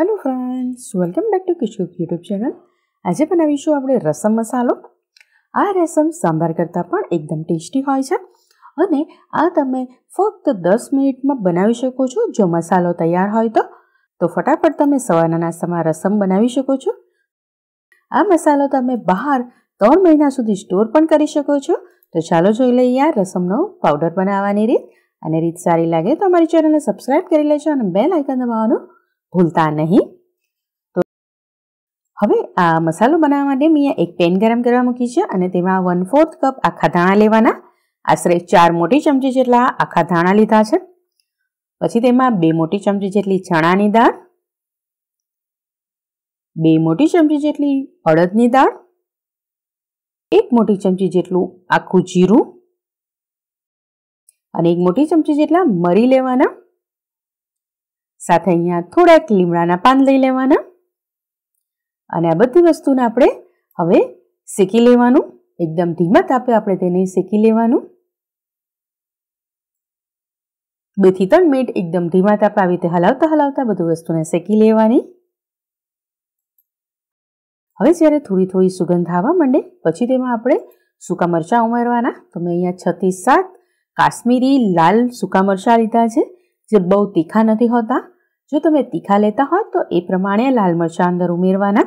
hello friends welcome back to કિશોક YouTube channel આજે બનાવીશું આપણે રસમ મસાલો આ રસમ સાંભાર કરતાં પણ એકદમ ટેસ્ટી હોય છે અને આ તમે ફક્ત દસ મિનિટમાં બનાવી શકો છો જો મસાલો તૈયાર હોય તો તો ફટાફટ તમે સવારના નાસ્તામાં રસમ બનાવી શકો છો આ મસાલો તમે બહાર ત્રણ મહિના સુધી સ્ટોર પણ કરી શકો છો તો ચાલો જોઈ લઈએ આ રસમનો પાવડર બનાવવાની રીત અને રીત સારી લાગે તો અમારી ચેનલને સબસ્ક્રાઈબ કરી લેજો અને બેલ આઇકન દબાવવાનું ભૂલતા નહીં તો હવે આ મસાલો બનાવવા માટે મેં એક પેન ગરમ કરવા મૂકી છે અને તેમાં વન ફોર્થ કપ આખા ધાણા લેવાના આશરે ચાર મોટી ચમચી જેટલા આખા ધાણા લીધા છે પછી તેમાં બે મોટી ચમચી જેટલી ચણાની દાળ બે મોટી ચમચી જેટલી અડદની દાળ એક મોટી ચમચી જેટલું આખું જીરું અને એક મોટી ચમચી જેટલા મરી લેવાના સાથે અહીંયા થોડાક લીમડાના પાન લઈ લેવાના અને આ બધી વસ્તુને આપણે હવે શેકી લેવાનું એકદમ ધીમા તાપે આપણે તેને શેકી લેવાનું બેથી ત્રણ મિનિટ એકદમ ધીમા તાપે આવી રીતે હલાવતા હલાવતા બધું વસ્તુને શેકી લેવાની હવે જ્યારે થોડી થોડી સુગંધ આવવા માંડે પછી તેમાં આપણે સૂકા મરચાં ઉમેરવાના તો મેં અહીંયા છથી સાત કાશ્મીરી લાલ સૂકા મરચાં લીધા છે જે બહુ તીખા નથી હોતા જો તમે તીખા લેતા હોય તો એ પ્રમાણે લાલ મરચાં અંદર ઉમેરવાના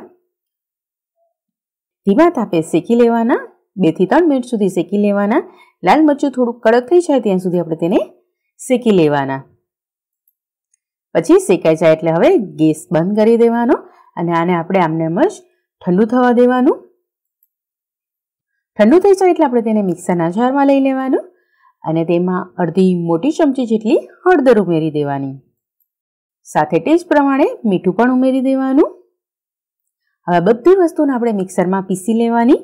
ધીમા તાપે શેકી લેવાના બેથી ત્રણ મિનિટ સુધી શેકી લેવાના લાલ મરચું થોડુંક કડક થઈ જાય ત્યાં સુધી આપણે તેને શેકી લેવાના પછી શેકાઈ જાય એટલે હવે ગેસ બંધ કરી દેવાનો અને આને આપણે આમને એમ જ ઠંડુ થવા દેવાનું ઠંડુ થઈ જાય એટલે આપણે તેને મિક્સરના જારમાં લઈ લેવાનું અને તેમાં અડધી મોટી ચમચી જેટલી હળદર ઉમેરી દેવાની સાથે ટેસ્ટ પ્રમાણે મીઠું પણ ઉમેરી દેવાનું હવે બધી વસ્તુને આપણે મિક્સરમાં પીસી લેવાની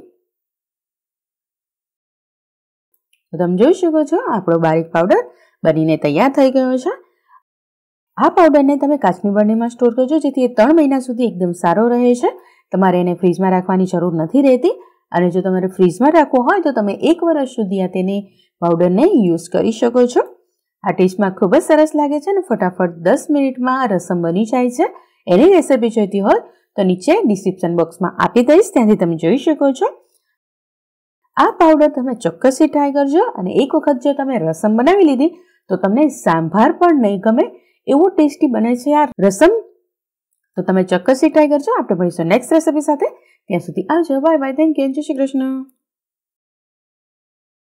તો તમે જોઈ શકો છો આપણો બારીક પાવડર બનીને તૈયાર થઈ ગયો છે આ પાવડરને તમે કાચની બરણીમાં સ્ટોર કરજો જેથી એ ત્રણ મહિના સુધી એકદમ સારો રહે છે તમારે એને ફ્રીજમાં રાખવાની જરૂર નથી રહેતી અને જો તમારે ફ્રીજમાં રાખવો હોય તો તમે એક વર્ષ સુધી આ તેને પાવડરને યુઝ કરી શકો છો આ ટેસ્ટમાં ખૂબ જ સરસ લાગે છે અને ફટાફટ દસ મિનિટમાં રસમ બની જાય છે એની રેસીપી જોઈતી હોય તો નીચે ડિસ્ક્રિપ્શન બોક્સમાં આપી દઈશ ત્યાંથી તમે જોઈ શકો છો આ પાવડર તમે ચોક્કસથી ટ્રાય કરજો અને એક વખત જો તમે રસમ બનાવી લીધી તો તમને સાંભાર પણ નહીં ગમે એવો ટેસ્ટી બને છે આ રસમ તો તમે ચોક્કસથી ટ્રાય કરજો આપણે મળીશું નેક્સ્ટ રેસીપી સાથે ત્યાં સુધી આવજો bye bye thank you Shri Krishna